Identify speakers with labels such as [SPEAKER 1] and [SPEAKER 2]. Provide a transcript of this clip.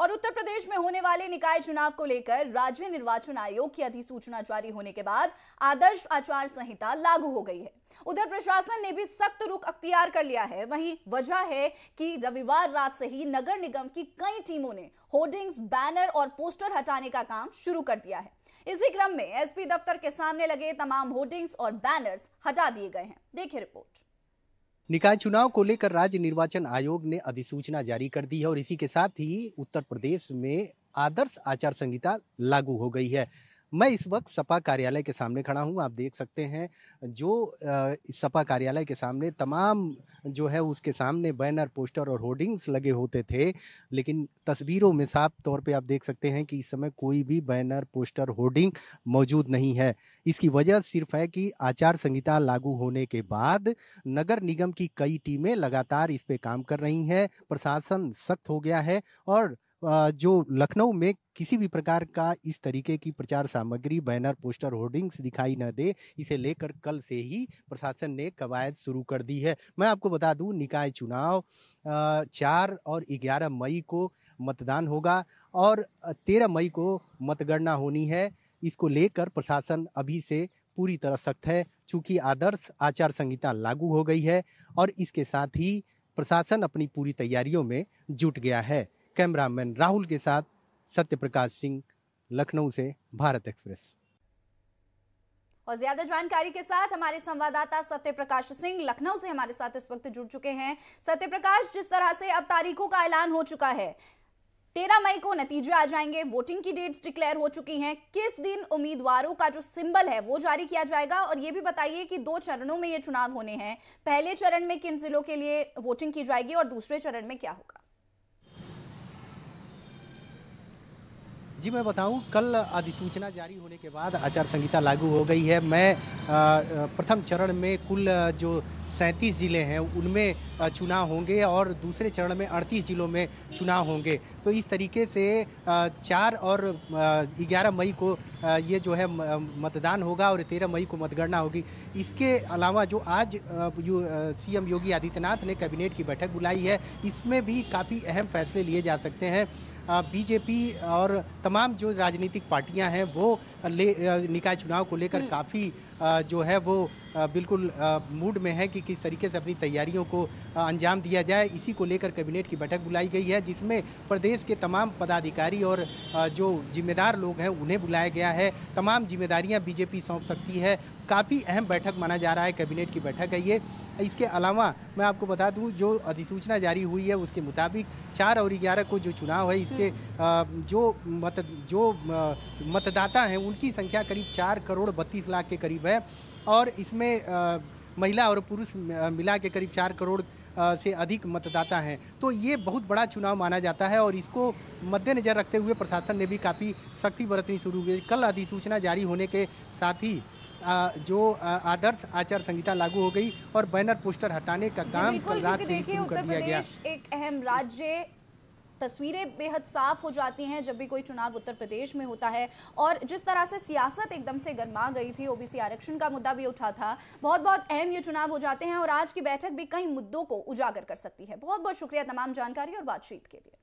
[SPEAKER 1] और उत्तर प्रदेश में होने वाले निकाय चुनाव को लेकर राज्य निर्वाचन आयोग की अधिसूचना जारी होने के बाद आदर्श आचार संहिता लागू हो गई है उधर प्रशासन ने भी सख्त रुख अख्तियार कर लिया है वहीं वजह है कि रविवार रात से ही नगर निगम की कई टीमों ने होर्डिंग्स बैनर और पोस्टर हटाने का काम शुरू कर दिया है इसी क्रम में एसपी दफ्तर के सामने लगे तमाम होर्डिंग्स और बैनर्स हटा दिए गए हैं देखिए रिपोर्ट
[SPEAKER 2] निकाय चुनाव को लेकर राज्य निर्वाचन आयोग ने अधिसूचना जारी कर दी है और इसी के साथ ही उत्तर प्रदेश में आदर्श आचार संहिता लागू हो गई है मैं इस वक्त सपा कार्यालय के सामने खड़ा हूं आप देख सकते हैं जो सपा कार्यालय के सामने तमाम जो है उसके सामने बैनर पोस्टर और होर्डिंग्स लगे होते थे लेकिन तस्वीरों में साफ तौर पे आप देख सकते हैं कि इस समय कोई भी बैनर पोस्टर होर्डिंग मौजूद नहीं है इसकी वजह सिर्फ है कि आचार संहिता लागू होने के बाद नगर निगम की कई टीमें लगातार इस पर काम कर रही हैं प्रशासन सख्त हो गया है और जो लखनऊ में किसी भी प्रकार का इस तरीके की प्रचार सामग्री बैनर पोस्टर होर्डिंग्स दिखाई न दे इसे लेकर कल से ही प्रशासन ने कवायद शुरू कर दी है मैं आपको बता दूं निकाय चुनाव चार और ग्यारह मई को मतदान होगा और तेरह मई को मतगणना होनी है इसको लेकर प्रशासन अभी से पूरी तरह सख्त है चूंकि आदर्श आचार संहिता लागू हो गई है और इसके साथ ही प्रशासन अपनी पूरी तैयारियों में जुट गया है कैमरामैन राहुल के साथ सत्यप्रकाश सिंह लखनऊ से भारत एक्सप्रेस
[SPEAKER 1] और ज्यादा जानकारी के साथ हमारे संवाददाता सत्यप्रकाश सिंह लखनऊ से हमारे साथ इस वक्त जुड़ चुके हैं सत्यप्रकाश जिस तरह से अब तारीखों का ऐलान हो चुका है तेरह मई को नतीजे आ जाएंगे वोटिंग की डेट्स डिक्लेयर हो चुकी हैं किस दिन उम्मीदवारों का जो सिंबल है वो जारी किया जाएगा और ये भी बताइए कि दो चरणों में ये चुनाव होने हैं पहले चरण में किन जिलों के लिए वोटिंग की जाएगी और दूसरे चरण में क्या होगा
[SPEAKER 2] जी मैं बताऊं कल अधिसूचना जारी होने के बाद आचार संहिता लागू हो गई है मैं प्रथम चरण में कुल जो सैंतीस ज़िले हैं उनमें चुनाव होंगे और दूसरे चरण में अड़तीस ज़िलों में चुनाव होंगे तो इस तरीके से चार और ग्यारह मई को ये जो है मतदान होगा और तेरह मई को मतगणना होगी इसके अलावा जो आज सी सीएम योगी आदित्यनाथ ने कैबिनेट की बैठक बुलाई है इसमें भी काफ़ी अहम फैसले लिए जा सकते हैं बीजेपी और तमाम जो राजनीतिक पार्टियां हैं वो ले निकाय चुनाव को लेकर हम्म। काफ़ी जो है वो बिल्कुल मूड में है कि किस तरीके से अपनी तैयारियों को अंजाम दिया जाए इसी को लेकर कैबिनेट की बैठक बुलाई गई है जिसमें प्रदेश के तमाम पदाधिकारी और जो जिम्मेदार लोग हैं उन्हें बुलाया गया है तमाम जिम्मेदारियां बीजेपी सौंप सकती है काफ़ी अहम बैठक माना जा रहा है कैबिनेट की बैठक है ये इसके अलावा मैं आपको बता दूं जो अधिसूचना जारी हुई है उसके मुताबिक चार और ग्यारह को जो चुनाव है इसके जो मत जो मतदाता हैं उनकी संख्या करीब चार करोड़ बत्तीस लाख के करीब है और इसमें महिला और पुरुष मिला के करीब चार करोड़ से अधिक मतदाता हैं तो ये बहुत बड़ा चुनाव माना जाता है और इसको मद्देनज़र रखते हुए प्रशासन ने भी काफ़ी सख्ती बरतनी शुरू हुई कल अधिसूचना जारी होने के साथ ही जो आदर्श आचार संहिता लागू हो गई और बैनर पोस्टर हटाने का काम कल रात से शुरू कर दिया गया
[SPEAKER 1] एक अहम राज्य तस्वीरें बेहद साफ हो जाती हैं जब भी कोई चुनाव उत्तर प्रदेश में होता है और जिस तरह से सियासत एकदम से गर्मा गई थी ओबीसी आरक्षण का मुद्दा भी उठा था बहुत बहुत अहम ये चुनाव हो जाते हैं और आज की बैठक भी कई मुद्दों को उजागर कर सकती है बहुत बहुत शुक्रिया तमाम जानकारी और बातचीत के लिए